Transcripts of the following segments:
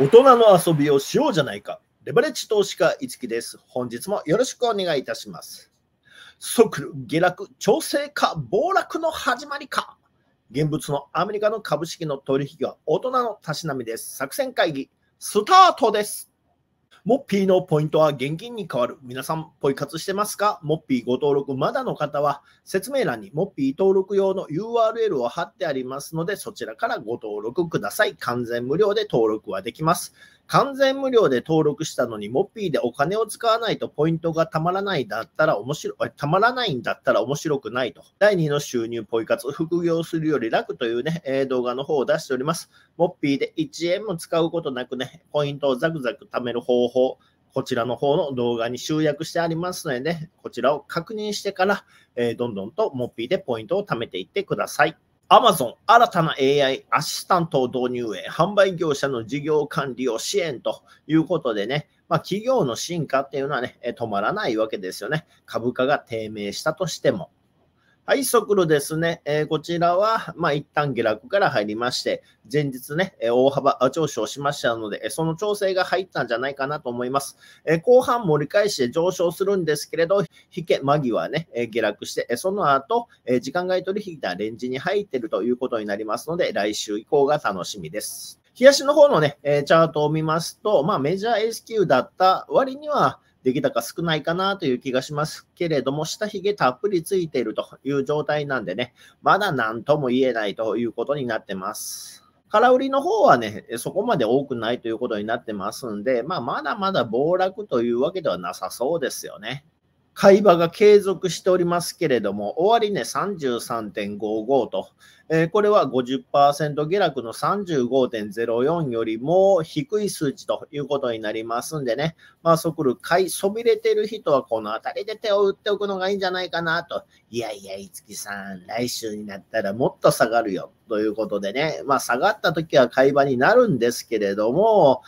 大人の遊びをしようじゃないか。レバレッジ投資家いつきです。本日もよろしくお願いいたします。即下落、調整か、暴落の始まりか。現物のアメリカの株式の取引は大人のたしなみです。作戦会議、スタートです。モッピーのポイントは現金に変わる。皆さん、ポイ活してますかモッピーご登録まだの方は、説明欄にモッピー登録用の URL を貼ってありますので、そちらからご登録ください。完全無料で登録はできます。完全無料で登録したのに、モッピーでお金を使わないとポイントがたまらないだったら面白い、たまらないんだったら面白くないと。第2の収入ポイ活、副業するより楽というね、え動画の方を出しております。モッピーで1円も使うことなくね、ポイントをザクザク貯める方法、こちらの方の動画に集約してありますので、ね、こちらを確認してから、えどんどんとモッピーでポイントを貯めていってください。アマゾン新たな AI アシスタントを導入へ、販売業者の事業管理を支援ということでね、まあ、企業の進化っていうのはね、止まらないわけですよね。株価が低迷したとしても。はい、速度ですね。えー、こちらは、まあ、一旦下落から入りまして、前日ね、え大幅上昇しましたので、その調整が入ったんじゃないかなと思います。えー、後半盛り返して上昇するんですけれど、引け間際ね、え下落して、その後、え時間外取引がレンジに入っているということになりますので、来週以降が楽しみです。日足の方のね、えチャートを見ますと、まあ、メジャー S q だった割には、出来高少ないかなという気がしますけれども、下髭たっぷりついているという状態なんでね、まだ何とも言えないということになってます。空売りの方はね、そこまで多くないということになってますんで、まあ、まだまだ暴落というわけではなさそうですよね。買い場が継続しておりますけれども、終値33.55と、えー、これは50%下落の35.04よりも低い数値ということになりますんでね、まあ、そこる買いそびれてる人はこの辺りで手を打っておくのがいいんじゃないかなと、いやいや、いつきさん、来週になったらもっと下がるよということでね、まあ、下がった時は買い場になるんですけれども、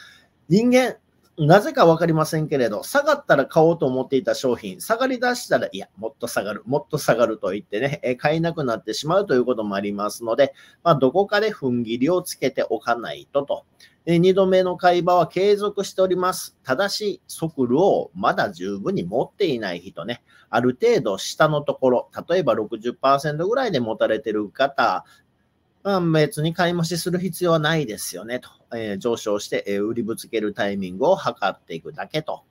人間、なぜか分かりませんけれど、下がったら買おうと思っていた商品、下がり出したら、いや、もっと下がる、もっと下がると言ってね、え買えなくなってしまうということもありますので、まあ、どこかで踏ん切りをつけておかないとと。2度目の会話は継続しております。ただし、速度をまだ十分に持っていない人ね、ある程度下のところ、例えば60%ぐらいで持たれてる方まあ、別に買い増しする必要はないですよねと、えー、上昇して、え売りぶつけるタイミングを測っていくだけと。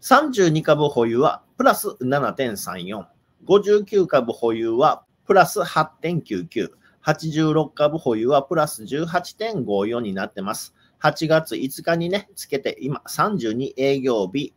32株保有はプラス7.34、59株保有はプラス8.99、86株保有はプラス18.54になってます。8月5日にね、つけて今32営業日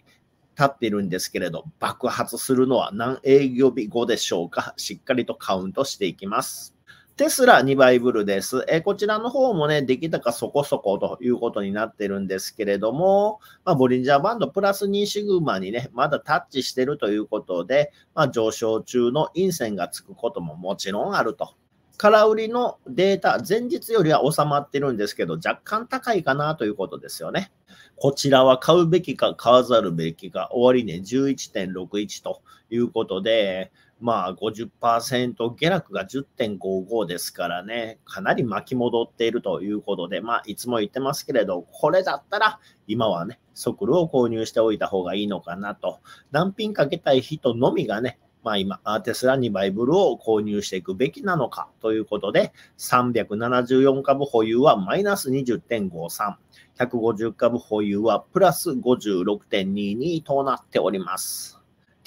経ってるんですけれど、爆発するのは何営業日後でしょうかしっかりとカウントしていきます。テスラ2倍ブルです。えこちらの方もね、出来高そこそこということになってるんですけれども、まあ、ボリンジャーバンドプラス2シグマにね、まだタッチしてるということで、まあ、上昇中の陰線がつくことももちろんあると。空売りのデータ、前日よりは収まってるんですけど、若干高いかなということですよね。こちらは買うべきか買わざるべきか、終値11.61ということで、まあ50%下落が10.55ですからね、かなり巻き戻っているということで、まあいつも言ってますけれど、これだったら今はね、ソクルを購入しておいた方がいいのかなと。難品かけたい人のみがね、まあ今、テスラ2イブルを購入していくべきなのかということで、374株保有はマイナス20.53、150株保有はプラス56.22となっております。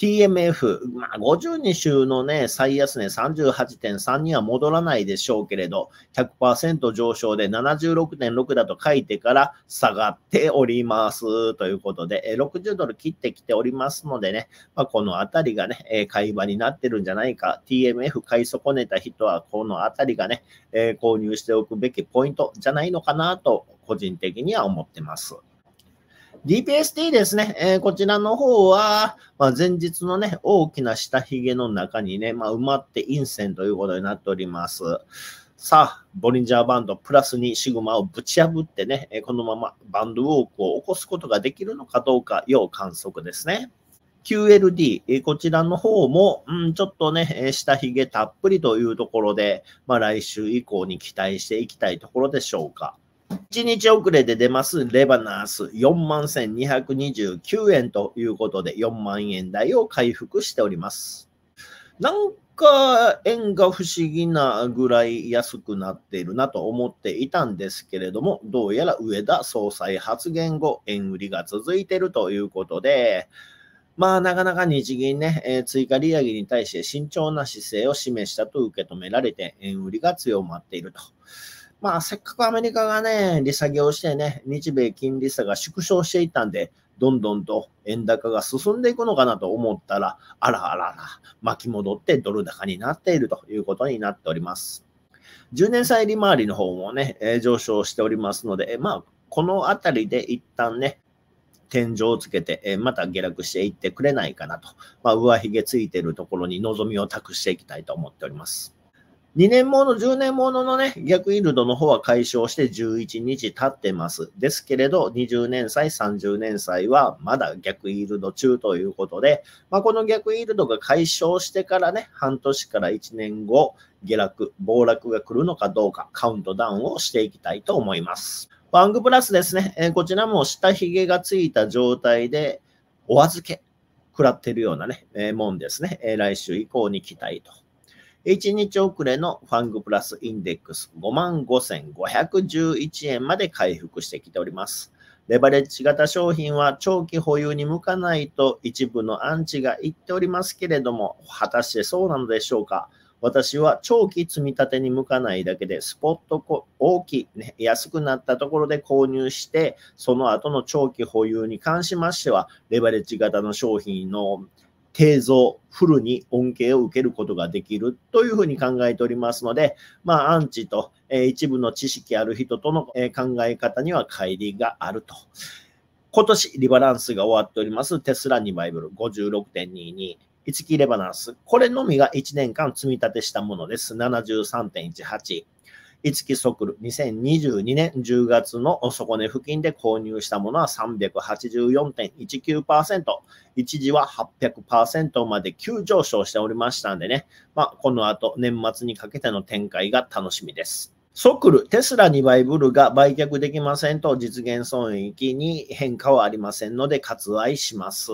TMF、まあ、5 2週のね、最安値38.3には戻らないでしょうけれど、100%上昇で76.6だと書いてから下がっておりますということで、60ドル切ってきておりますのでね、まあ、このあたりがね、買い場になってるんじゃないか、TMF 買い損ねた人はこのあたりがね、購入しておくべきポイントじゃないのかなと、個人的には思ってます。DPSD ですね、えー、こちらの方は、まあ、前日のね、大きな下髭の中にね、まあ、埋まって陰線ということになっております。さあ、ボリンジャーバンドプラス2シグマをぶち破ってね、このままバンドウォークを起こすことができるのかどうか、要観測ですね。QLD、こちらの方も、うん、ちょっとね、下髭たっぷりというところで、まあ、来週以降に期待していきたいところでしょうか。1日遅れで出ます、レバナース4万1229円ということで、4万円台を回復しております。なんか円が不思議なぐらい安くなっているなと思っていたんですけれども、どうやら上田総裁発言後、円売りが続いているということで、まあ、なかなか日銀ね、えー、追加利上げに対して慎重な姿勢を示したと受け止められて、円売りが強まっていると。まあ、せっかくアメリカがね、利下げをしてね、日米金利差が縮小していったんで、どんどんと円高が進んでいくのかなと思ったら、あらあらら、巻き戻ってドル高になっているということになっております。10年債利回りの方もね、え上昇しておりますので、まあ、このあたりで一旦ね、天井をつけて、えまた下落していってくれないかなと、まあ、上髭ついてるところに望みを託していきたいと思っております。2年もの、10年もののね、逆イールドの方は解消して11日経ってます。ですけれど、20年歳、30年歳はまだ逆イールド中ということで、まあ、この逆イールドが解消してからね、半年から1年後、下落、暴落が来るのかどうか、カウントダウンをしていきたいと思います。ワングプラスですね、えー、こちらも下髭がついた状態で、お預け、食らってるようなね、えー、もんですね、えー、来週以降に期待と。1日遅れのファングプラスインデックス55,511円まで回復してきております。レバレッジ型商品は長期保有に向かないと一部のアンチが言っておりますけれども、果たしてそうなのでしょうか私は長期積み立てに向かないだけで、スポット大き、ね、安くなったところで購入して、その後の長期保有に関しましては、レバレッジ型の商品の低増、フルに恩恵を受けることができるというふうに考えておりますので、まあ、アンチと、え一部の知識ある人との、え考え方には乖離があると。今年リバランスが終わっております。テスラ2バイブル56.22。一気レバナンス。これのみが1年間積み立てしたものです。73.18。五木ソクル、2022年10月の底値付近で購入したものは384.19%、一時は800%まで急上昇しておりましたんでね、まあ、この後年末にかけての展開が楽しみです。ソクル、テスラ2倍ブルが売却できませんと実現損益に変化はありませんので割愛します。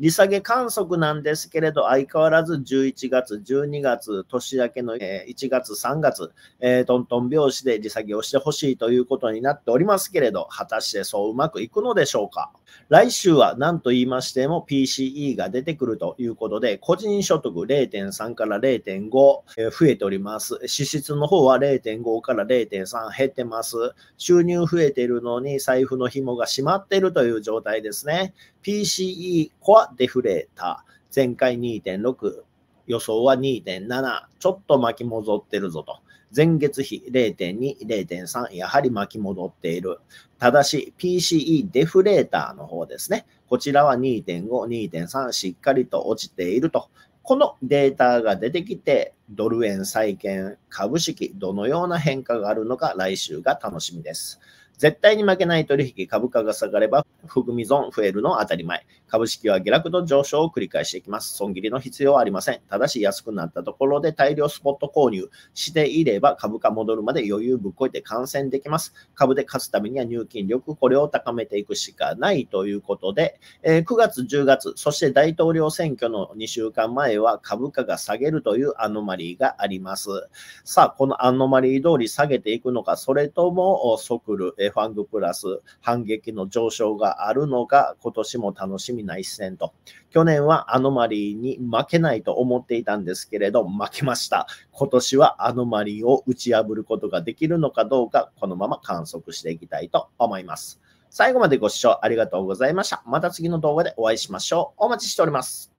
利下げ観測なんですけれど、相変わらず11月、12月、年明けの1月、3月、えー、トントン拍子で利下げをしてほしいということになっておりますけれど、果たしてそううまくいくのでしょうか。来週は何と言いましても PCE が出てくるということで、個人所得0.3から0.5、えー、増えております。支出の方は0.5から0.3減ってます。収入増えているのに財布の紐が閉まっているという状態ですね。PCE コアデフレーター、前回2.6、予想は2.7、ちょっと巻き戻ってるぞと。前月比0.2、0.3、やはり巻き戻っている。ただし、PCE デフレーターの方ですね。こちらは2.5、2.3、しっかりと落ちていると。このデータが出てきて、ドル円債券、株式、どのような変化があるのか、来週が楽しみです。絶対に負けない取引、株価が下がれば、含み損増えるの当たり前。株式は下落の上昇を繰り返していきます。損切りの必要はありません。ただし安くなったところで大量スポット購入していれば株価戻るまで余裕ぶっこいて感染できます。株で勝つためには入金力、これを高めていくしかないということで、え9月、10月、そして大統領選挙の2週間前は株価が下げるというアノマリーがあります。さあ、このアノマリー通り下げていくのか、それとも、ソクル、ファングプラス反撃の上昇があるのが今年も楽しみな一戦と。去年はアノマリーに負けないと思っていたんですけれど、負けました。今年はアノマリーを打ち破ることができるのかどうか、このまま観測していきたいと思います。最後までご視聴ありがとうございました。また次の動画でお会いしましょう。お待ちしております。